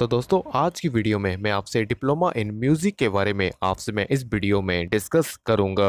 तो दोस्तों आज की वीडियो में मैं आपसे डिप्लोमा इन म्यूज़िक के बारे में आपसे मैं इस वीडियो में डिस्कस करूंगा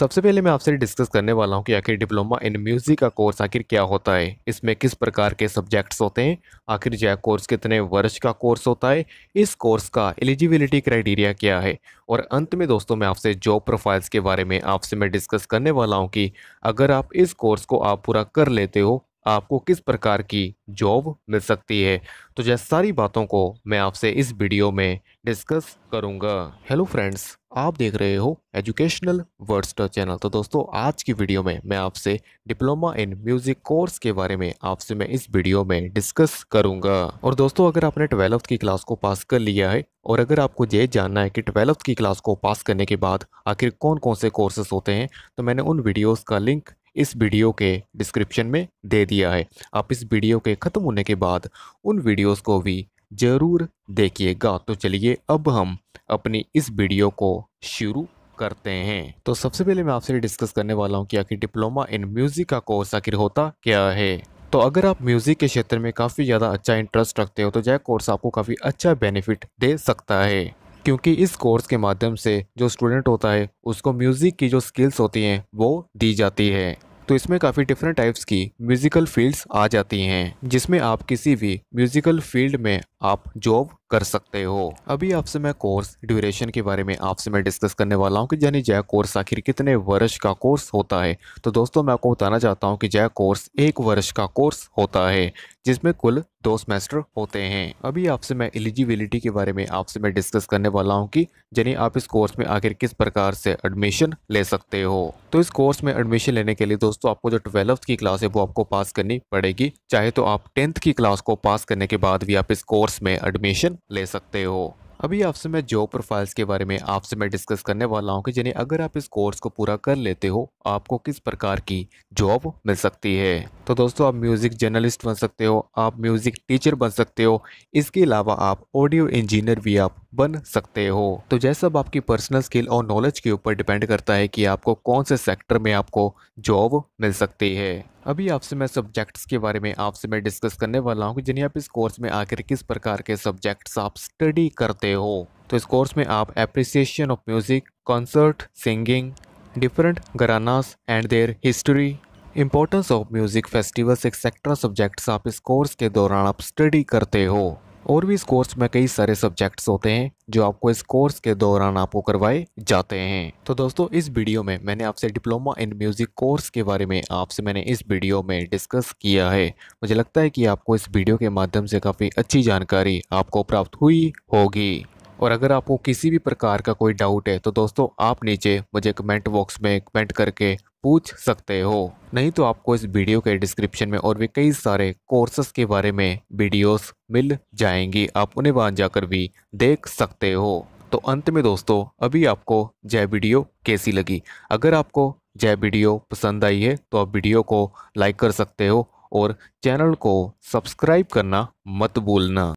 सबसे पहले मैं आपसे डिस्कस करने वाला हूं कि आखिर डिप्लोमा इन म्यूज़िक का कोर्स आखिर क्या होता है इसमें किस प्रकार के सब्जेक्ट्स होते हैं आखिर यह कोर्स कितने वर्ष का कोर्स होता है इस कोर्स का एलिजिबिलिटी क्राइटेरिया क्या है और अंत में दोस्तों मैं आपसे जॉब प्रोफाइल्स के बारे में आपसे मैं डिस्कस करने वाला हूँ कि अगर आप इस कोर्स को आप पूरा कर लेते हो आपको किस प्रकार की जॉब मिल सकती है तो जैसे सारी बातों को मैं आपसे इस वीडियो में डिस्कस करूंगा हेलो फ्रेंड्स आप देख रहे हो एजुकेशनल वर्ड्सटर चैनल तो दोस्तों आज की वीडियो में मैं आपसे डिप्लोमा इन म्यूज़िक कोर्स के बारे में आपसे मैं इस वीडियो में डिस्कस करूंगा और दोस्तों अगर आपने ट्वेल्थ की क्लास को पास कर लिया है और अगर आपको ये जानना है कि ट्वेल्थ की क्लास को पास करने के बाद आखिर कौन कौन से कोर्सेस होते हैं तो मैंने उन वीडियोज़ का लिंक इस वीडियो के डिस्क्रिप्शन में दे दिया है आप इस वीडियो के ख़त्म होने के बाद उन वीडियोस को भी ज़रूर देखिएगा तो चलिए अब हम अपनी इस वीडियो को शुरू करते हैं तो सबसे पहले मैं आपसे डिस्कस करने वाला हूँ कि आखिर डिप्लोमा इन म्यूज़िक का कोर्स आखिर होता क्या है तो अगर आप म्यूज़िक के क्षेत्र में काफ़ी ज़्यादा अच्छा इंटरेस्ट रखते हो तो यह कोर्स आपको काफ़ी अच्छा बेनिफिट दे सकता है क्योंकि इस कोर्स के माध्यम से जो स्टूडेंट होता है उसको म्यूज़िक की जो स्किल्स होती हैं वो दी जाती है तो इसमें काफ़ी डिफरेंट टाइप्स की म्यूज़िकल फील्ड्स आ जाती हैं जिसमें आप किसी भी म्यूज़िकल फील्ड में आप जॉब कर सकते हो अभी आपसे मैं कोर्स ड्यूरेशन के बारे में आपसे मैं डिस्कस करने वाला हूँ कि यानी जय कोर्स आखिर कितने वर्ष का कोर्स होता है तो दोस्तों मैं आपको बताना चाहता हूँ कि जय कोर्स एक वर्ष का कोर्स होता है जिसमें कुल दो सेमेस्टर होते हैं अभी आपसे मैं एलिजिबिलिटी के बारे में आपसे मैं डिस्कस करने वाला हूँ कि यानी आप इस कोर्स में आखिर किस प्रकार से एडमिशन ले सकते हो तो इस कोर्स में एडमिशन लेने के लिए दोस्तों आपको जो ट्वेल्थ की क्लास है वो आपको पास करनी पड़ेगी चाहे तो आप टेंथ की क्लास को पास करने के बाद भी आप इस कोर्स में एडमिशन ले सकते हो अभी आपसे मैं जॉब प्रोफाइल्स के बारे में आपसे मैं डिस्कस करने वाला हूँ कि जिन्हें अगर आप इस कोर्स को पूरा कर लेते हो आपको किस प्रकार की जॉब मिल सकती है तो दोस्तों आप म्यूज़िक जर्नलिस्ट बन सकते हो आप म्यूज़िक टीचर बन सकते हो इसके अलावा आप ऑडियो इंजीनियर भी आप बन सकते हो तो जैसा अब आपकी पर्सनल स्किल और नॉलेज के ऊपर डिपेंड करता है कि आपको कौन से सेक्टर में आपको जॉब मिल सकती है अभी आपसे मैं सब्जेक्ट्स के बारे में आपसे मैं डिस्कस करने वाला हूँ कि जिन्हें आप इस कोर्स में आकर किस प्रकार के सब्जेक्ट्स आप स्टडी करते हो तो इस कोर्स में आप appreciation of music concert singing different gharanas and their history importance of music festivals etcetera subjects आप इस कोर्स के दौरान आप स्टडी करते हो और भी इस कोर्स में कई सारे सब्जेक्ट्स होते हैं जो आपको इस कोर्स के दौरान आपको करवाए जाते हैं तो दोस्तों इस वीडियो में मैंने आपसे डिप्लोमा इन म्यूज़िक कोर्स के बारे में आपसे मैंने इस वीडियो में डिस्कस किया है मुझे लगता है कि आपको इस वीडियो के माध्यम से काफ़ी अच्छी जानकारी आपको प्राप्त हुई होगी और अगर आपको किसी भी प्रकार का कोई डाउट है तो दोस्तों आप नीचे मुझे कमेंट बॉक्स में कमेंट करके पूछ सकते हो नहीं तो आपको इस वीडियो के डिस्क्रिप्शन में और भी कई सारे कोर्सेस के बारे में वीडियोस मिल जाएंगी आप उन्हें वहाँ जाकर भी देख सकते हो तो अंत में दोस्तों अभी आपको जय वीडियो कैसी लगी अगर आपको जय वीडियो पसंद आई है तो आप वीडियो को लाइक कर सकते हो और चैनल को सब्सक्राइब करना मत भूलना